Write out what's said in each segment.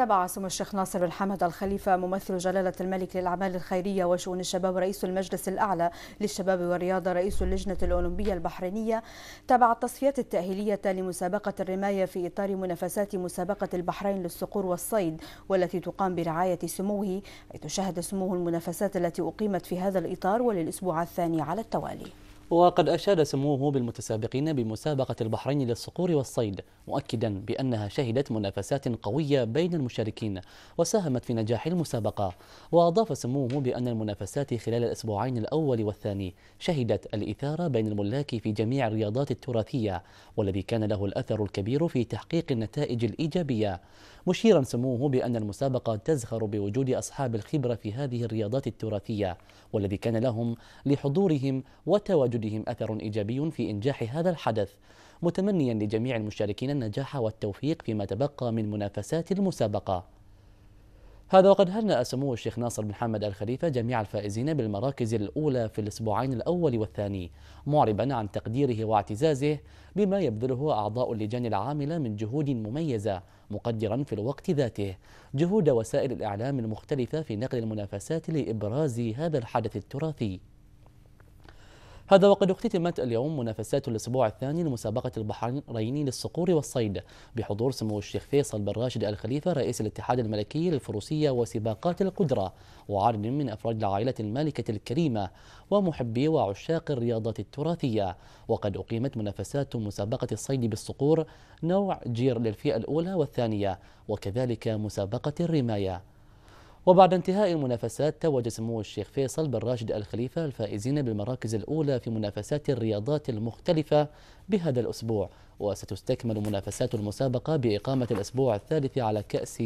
تابع سمو الشيخ ناصر بن حمد الخليفة ممثل جلالة الملك للأعمال الخيرية وشؤون الشباب رئيس المجلس الأعلى للشباب والرياضة رئيس اللجنة الأولمبية البحرينية تابع التصفيات التأهيلية لمسابقة الرماية في إطار منافسات مسابقة البحرين للصقور والصيد والتي تقام برعاية سموه حيث شهد سموه المنافسات التي أقيمت في هذا الإطار وللأسبوع الثاني على التوالي وقد أشاد سموه بالمتسابقين بمسابقة البحرين للصقور والصيد مؤكدا بأنها شهدت منافسات قوية بين المشاركين وساهمت في نجاح المسابقة وأضاف سموه بأن المنافسات خلال الأسبوعين الأول والثاني شهدت الإثارة بين الملاك في جميع الرياضات التراثية والذي كان له الأثر الكبير في تحقيق النتائج الإيجابية مشيرا سموه بأن المسابقة تزخر بوجود أصحاب الخبرة في هذه الرياضات التراثية والذي كان لهم لحضورهم وتواجدهم تواجدهم أثر إيجابي في إنجاح هذا الحدث متمنيا لجميع المشاركين النجاح والتوفيق فيما تبقى من منافسات المسابقة هذا وقد هنأ سمو الشيخ ناصر بن حمد الخليفة جميع الفائزين بالمراكز الأولى في الأسبوعين الأول والثاني معربا عن تقديره واعتزازه بما يبذله أعضاء اللجان العاملة من جهود مميزة مقدرا في الوقت ذاته جهود وسائل الإعلام المختلفة في نقل المنافسات لإبراز هذا الحدث التراثي هذا وقد اختتمت اليوم منافسات الأسبوع الثاني لمسابقة البحرين للصقور والصيد بحضور سمو الشيخ فيصل بن راشد الخليفة رئيس الاتحاد الملكي للفروسية وسباقات القدرة وعدد من أفراد العائلة المالكة الكريمة ومحبي وعشاق الرياضات التراثية وقد أقيمت منافسات مسابقة الصيد بالصقور نوع جير للفئة الأولى والثانية وكذلك مسابقة الرماية وبعد انتهاء المنافسات توج سمو الشيخ فيصل بن راشد الخليفة الفائزين بالمراكز الأولى في منافسات الرياضات المختلفة بهذا الأسبوع وستستكمل منافسات المسابقة بإقامة الأسبوع الثالث على كأس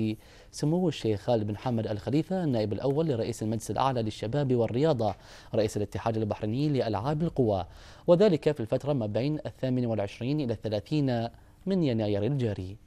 سمو الشيخ خالد بن حمد الخليفة النائب الأول لرئيس المجلس الأعلى للشباب والرياضة رئيس الاتحاد البحريني لألعاب القوى وذلك في الفترة ما بين الثامن والعشرين إلى الثلاثين من يناير الجاري